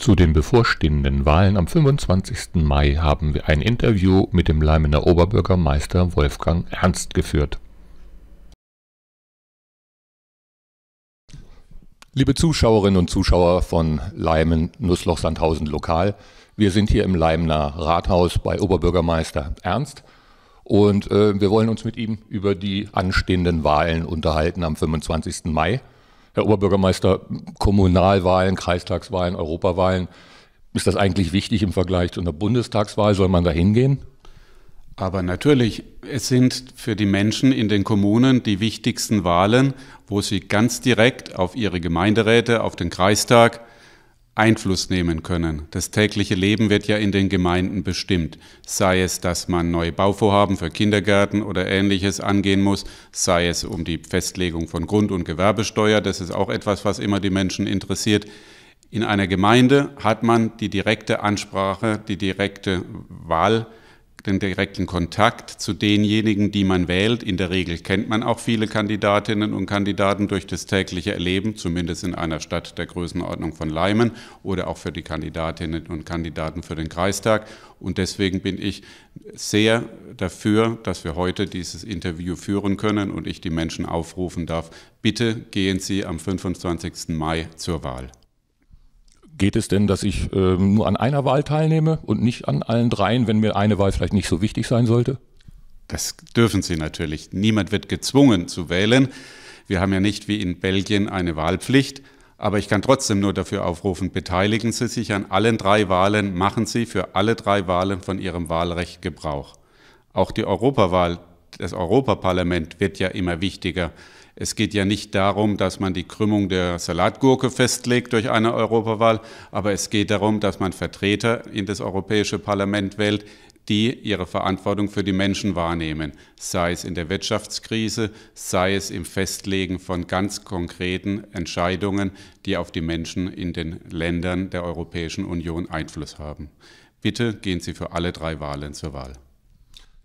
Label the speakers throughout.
Speaker 1: Zu den bevorstehenden Wahlen am 25. Mai haben wir ein Interview mit dem Leimener Oberbürgermeister Wolfgang Ernst geführt. Liebe Zuschauerinnen und Zuschauer von Leimen Nussloch Sandhausen Lokal, wir sind hier im Leimener Rathaus bei Oberbürgermeister Ernst und äh, wir wollen uns mit ihm über die anstehenden Wahlen unterhalten am 25. Mai. Herr Oberbürgermeister, Kommunalwahlen, Kreistagswahlen, Europawahlen, ist das eigentlich wichtig im Vergleich zu einer Bundestagswahl? Soll man da hingehen?
Speaker 2: Aber natürlich, es sind für die Menschen in den Kommunen die wichtigsten Wahlen, wo sie ganz direkt auf ihre Gemeinderäte, auf den Kreistag, Einfluss nehmen können. Das tägliche Leben wird ja in den Gemeinden bestimmt, sei es, dass man neue Bauvorhaben für Kindergärten oder ähnliches angehen muss, sei es um die Festlegung von Grund- und Gewerbesteuer, das ist auch etwas, was immer die Menschen interessiert. In einer Gemeinde hat man die direkte Ansprache, die direkte Wahl den direkten Kontakt zu denjenigen, die man wählt. In der Regel kennt man auch viele Kandidatinnen und Kandidaten durch das tägliche Erleben, zumindest in einer Stadt der Größenordnung von Leimen oder auch für die Kandidatinnen und Kandidaten für den Kreistag. Und deswegen bin ich sehr dafür, dass wir heute dieses Interview führen können und ich die Menschen aufrufen darf, bitte gehen Sie am 25. Mai zur Wahl.
Speaker 1: Geht es denn, dass ich ähm, nur an einer Wahl teilnehme und nicht an allen dreien, wenn mir eine Wahl vielleicht nicht so wichtig sein sollte?
Speaker 2: Das dürfen Sie natürlich. Niemand wird gezwungen zu wählen. Wir haben ja nicht wie in Belgien eine Wahlpflicht. Aber ich kann trotzdem nur dafür aufrufen, beteiligen Sie sich an allen drei Wahlen, machen Sie für alle drei Wahlen von Ihrem Wahlrecht Gebrauch. Auch die Europawahl das Europaparlament wird ja immer wichtiger. Es geht ja nicht darum, dass man die Krümmung der Salatgurke festlegt durch eine Europawahl, aber es geht darum, dass man Vertreter in das Europäische Parlament wählt, die ihre Verantwortung für die Menschen wahrnehmen, sei es in der Wirtschaftskrise, sei es im Festlegen von ganz konkreten Entscheidungen, die auf die Menschen in den Ländern der Europäischen Union Einfluss haben. Bitte gehen Sie für alle drei Wahlen zur Wahl.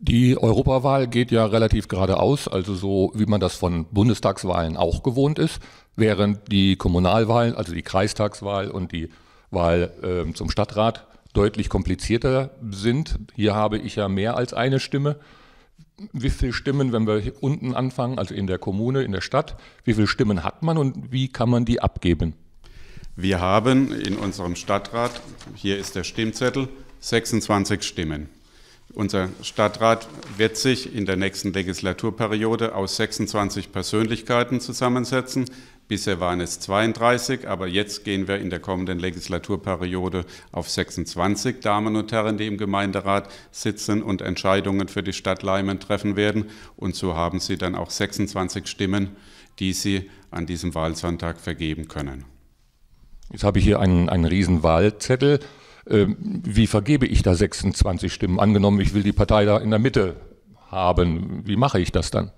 Speaker 1: Die Europawahl geht ja relativ geradeaus, also so wie man das von Bundestagswahlen auch gewohnt ist, während die Kommunalwahlen, also die Kreistagswahl und die Wahl äh, zum Stadtrat deutlich komplizierter sind. Hier habe ich ja mehr als eine Stimme. Wie viele Stimmen, wenn wir unten anfangen, also in der Kommune, in
Speaker 2: der Stadt, wie viele Stimmen hat man und wie kann man die abgeben? Wir haben in unserem Stadtrat, hier ist der Stimmzettel, 26 Stimmen. Unser Stadtrat wird sich in der nächsten Legislaturperiode aus 26 Persönlichkeiten zusammensetzen. Bisher waren es 32, aber jetzt gehen wir in der kommenden Legislaturperiode auf 26 Damen und Herren, die im Gemeinderat sitzen und Entscheidungen für die Stadt Leimen treffen werden. Und so haben Sie dann auch 26 Stimmen, die Sie an diesem Wahlsonntag vergeben können.
Speaker 1: Jetzt habe ich hier einen, einen riesen Wahlzettel. Ähm, wie vergebe ich da 26 Stimmen? Angenommen, ich will die Partei da in der Mitte haben. Wie mache
Speaker 2: ich das dann?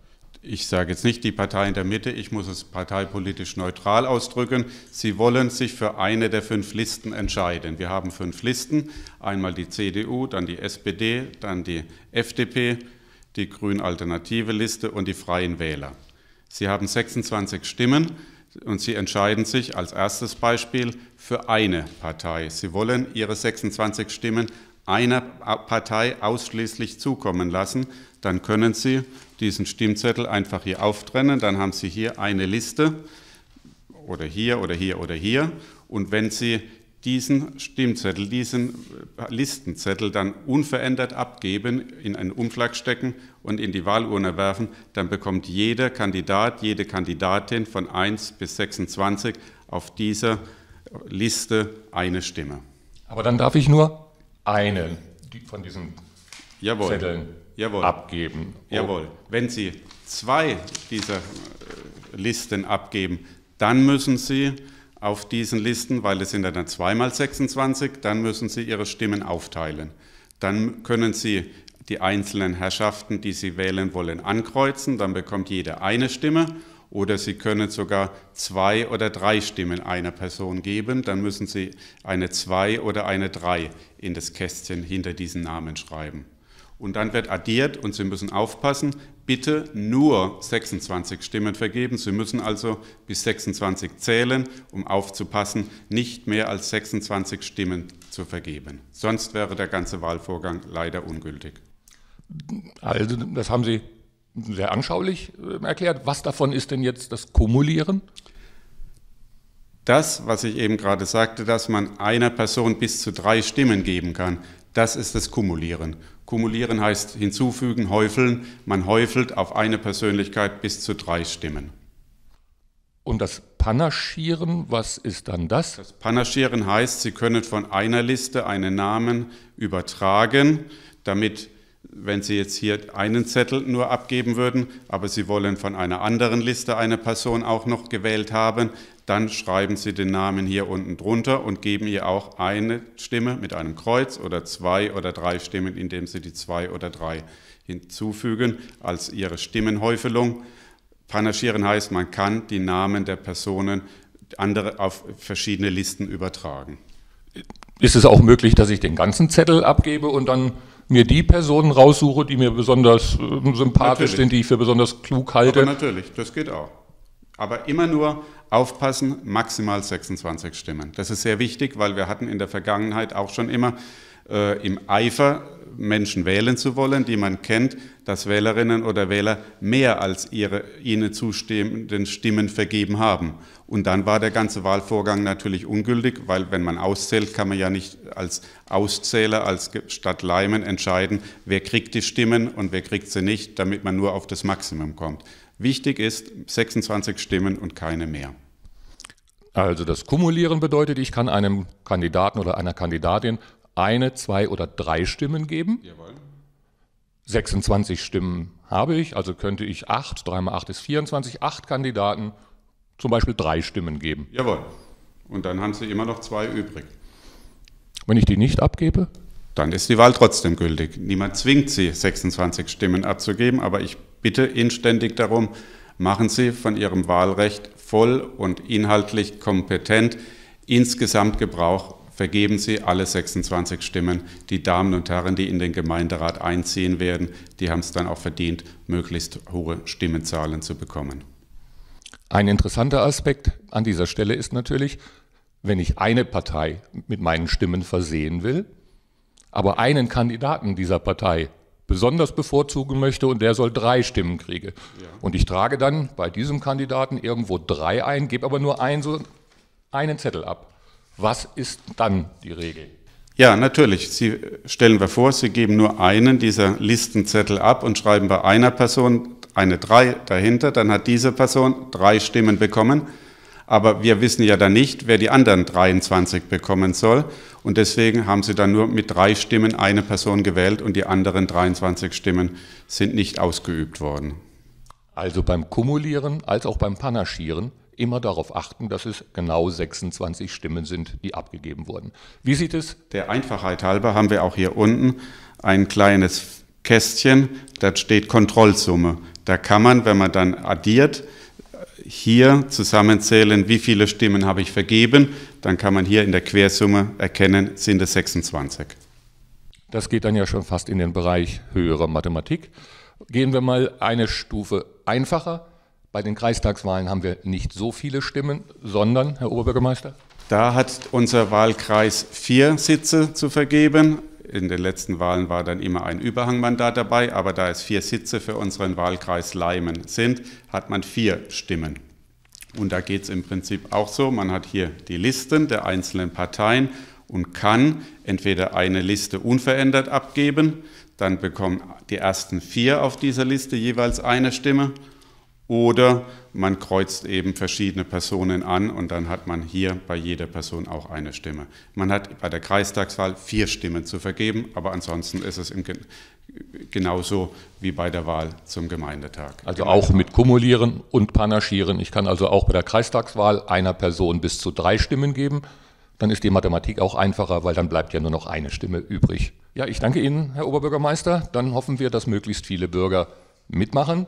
Speaker 2: Ich sage jetzt nicht die Partei in der Mitte, ich muss es parteipolitisch neutral ausdrücken. Sie wollen sich für eine der fünf Listen entscheiden. Wir haben fünf Listen, einmal die CDU, dann die SPD, dann die FDP, die Grün-Alternative Liste und die Freien Wähler. Sie haben 26 Stimmen und sie entscheiden sich als erstes Beispiel für eine Partei. Sie wollen ihre 26 Stimmen einer Partei ausschließlich zukommen lassen, dann können Sie diesen Stimmzettel einfach hier auftrennen, dann haben Sie hier eine Liste oder hier oder hier oder hier und wenn Sie diesen Stimmzettel, diesen Listenzettel dann unverändert abgeben, in einen Umschlag stecken und in die Wahlurne werfen, dann bekommt jeder Kandidat, jede Kandidatin von 1 bis 26 auf dieser Liste eine Stimme. Aber dann darf ich nur einen von diesen Jawohl. Zetteln Jawohl. abgeben. Oh. Jawohl. Wenn Sie zwei dieser äh, Listen abgeben, dann müssen Sie auf diesen Listen, weil es sind ja dann zweimal 26, dann müssen Sie Ihre Stimmen aufteilen. Dann können Sie die einzelnen Herrschaften, die Sie wählen wollen, ankreuzen, dann bekommt jeder eine Stimme oder Sie können sogar zwei oder drei Stimmen einer Person geben, dann müssen Sie eine zwei oder eine drei in das Kästchen hinter diesen Namen schreiben. Und dann wird addiert und Sie müssen aufpassen, bitte nur 26 Stimmen vergeben. Sie müssen also bis 26 zählen, um aufzupassen, nicht mehr als 26 Stimmen zu vergeben. Sonst wäre der ganze Wahlvorgang leider ungültig.
Speaker 1: Also, das haben Sie sehr anschaulich ähm, erklärt. Was davon ist denn jetzt das Kumulieren?
Speaker 2: Das, was ich eben gerade sagte, dass man einer Person bis zu drei Stimmen geben kann, das ist das Kumulieren. Kumulieren heißt hinzufügen, häufeln. Man häufelt auf eine Persönlichkeit bis zu drei Stimmen.
Speaker 1: Und das Panaschieren, was ist dann das? Das
Speaker 2: Panaschieren heißt, Sie können von einer Liste einen Namen übertragen, damit, wenn Sie jetzt hier einen Zettel nur abgeben würden, aber Sie wollen von einer anderen Liste eine Person auch noch gewählt haben, dann schreiben Sie den Namen hier unten drunter und geben ihr auch eine Stimme mit einem Kreuz oder zwei oder drei Stimmen, indem Sie die zwei oder drei hinzufügen als Ihre Stimmenhäufelung. Panaschieren heißt, man kann die Namen der Personen andere auf verschiedene Listen übertragen. Ist es auch möglich, dass ich den ganzen Zettel abgebe und dann mir die Personen
Speaker 1: raussuche, die mir besonders äh, sympathisch natürlich. sind, die ich für besonders klug halte? Aber
Speaker 2: natürlich, das geht auch. Aber immer nur aufpassen, maximal 26 Stimmen. Das ist sehr wichtig, weil wir hatten in der Vergangenheit auch schon immer äh, im Eifer, Menschen wählen zu wollen, die man kennt, dass Wählerinnen oder Wähler mehr als ihre ihnen zustehenden Stimmen vergeben haben. Und dann war der ganze Wahlvorgang natürlich ungültig, weil wenn man auszählt, kann man ja nicht als Auszähler, als Stadt Leimen entscheiden, wer kriegt die Stimmen und wer kriegt sie nicht, damit man nur auf das Maximum kommt. Wichtig ist 26 Stimmen und keine mehr. Also das Kumulieren bedeutet, ich kann einem
Speaker 1: Kandidaten oder einer Kandidatin eine, zwei oder drei Stimmen geben. Jawohl. 26 Stimmen habe ich, also könnte ich acht, dreimal acht ist 24, acht
Speaker 2: Kandidaten
Speaker 1: zum Beispiel drei Stimmen geben. Jawohl. Und dann haben Sie immer noch zwei übrig.
Speaker 2: Wenn ich die nicht abgebe? Dann ist die Wahl trotzdem gültig. Niemand zwingt Sie, 26 Stimmen abzugeben, aber ich bitte inständig darum, machen Sie von Ihrem Wahlrecht voll und inhaltlich kompetent insgesamt Gebrauch. Vergeben Sie alle 26 Stimmen. Die Damen und Herren, die in den Gemeinderat einziehen werden, die haben es dann auch verdient, möglichst hohe Stimmenzahlen zu bekommen. Ein interessanter Aspekt an dieser Stelle ist natürlich, wenn ich eine Partei
Speaker 1: mit meinen Stimmen versehen will, aber einen Kandidaten dieser Partei besonders bevorzugen möchte und der soll drei Stimmen kriegen. Ja. Und ich trage dann bei diesem Kandidaten irgendwo drei ein, gebe aber nur ein, so einen Zettel ab. Was ist dann die Regel?
Speaker 2: Ja, natürlich. Sie stellen wir vor, Sie geben nur einen dieser Listenzettel ab und schreiben bei einer Person eine drei dahinter. Dann hat diese Person drei Stimmen bekommen. Aber wir wissen ja dann nicht, wer die anderen 23 bekommen soll. Und deswegen haben sie dann nur mit drei Stimmen eine Person gewählt und die anderen 23 Stimmen sind nicht ausgeübt worden. Also beim Kumulieren als
Speaker 1: auch beim Panaschieren immer darauf achten, dass es genau 26 Stimmen sind, die abgegeben
Speaker 2: wurden. Wie sieht es? Der Einfachheit halber haben wir auch hier unten ein kleines Kästchen, da steht Kontrollsumme. Da kann man, wenn man dann addiert, hier zusammenzählen, wie viele Stimmen habe ich vergeben. Dann kann man hier in der Quersumme erkennen, sind es 26.
Speaker 1: Das geht dann ja schon fast in den Bereich höherer Mathematik. Gehen wir mal eine Stufe einfacher. Bei den Kreistagswahlen
Speaker 2: haben wir nicht so viele Stimmen, sondern, Herr Oberbürgermeister? Da hat unser Wahlkreis vier Sitze zu vergeben in den letzten Wahlen war dann immer ein Überhangmandat dabei, aber da es vier Sitze für unseren Wahlkreis Leimen sind, hat man vier Stimmen. Und da geht es im Prinzip auch so, man hat hier die Listen der einzelnen Parteien und kann entweder eine Liste unverändert abgeben, dann bekommen die ersten vier auf dieser Liste jeweils eine Stimme oder man kreuzt eben verschiedene Personen an und dann hat man hier bei jeder Person auch eine Stimme. Man hat bei der Kreistagswahl vier Stimmen zu vergeben, aber ansonsten ist es im, genauso wie bei der Wahl zum Gemeindetag. Also auch mit
Speaker 1: Kumulieren und Panaschieren. Ich kann also auch bei der Kreistagswahl einer Person bis zu drei Stimmen geben. Dann ist die Mathematik auch einfacher, weil dann bleibt ja nur noch eine Stimme übrig. Ja, ich danke Ihnen, Herr Oberbürgermeister. Dann hoffen wir, dass möglichst viele Bürger mitmachen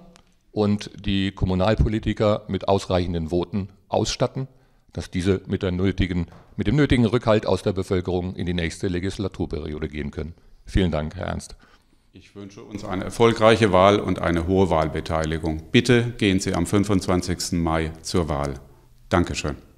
Speaker 1: und die Kommunalpolitiker mit ausreichenden Voten ausstatten, dass diese mit, nötigen, mit dem nötigen Rückhalt aus der Bevölkerung in die nächste Legislaturperiode gehen können. Vielen Dank, Herr Ernst.
Speaker 2: Ich wünsche uns eine erfolgreiche Wahl und eine hohe Wahlbeteiligung. Bitte gehen Sie am 25. Mai zur Wahl. Dankeschön.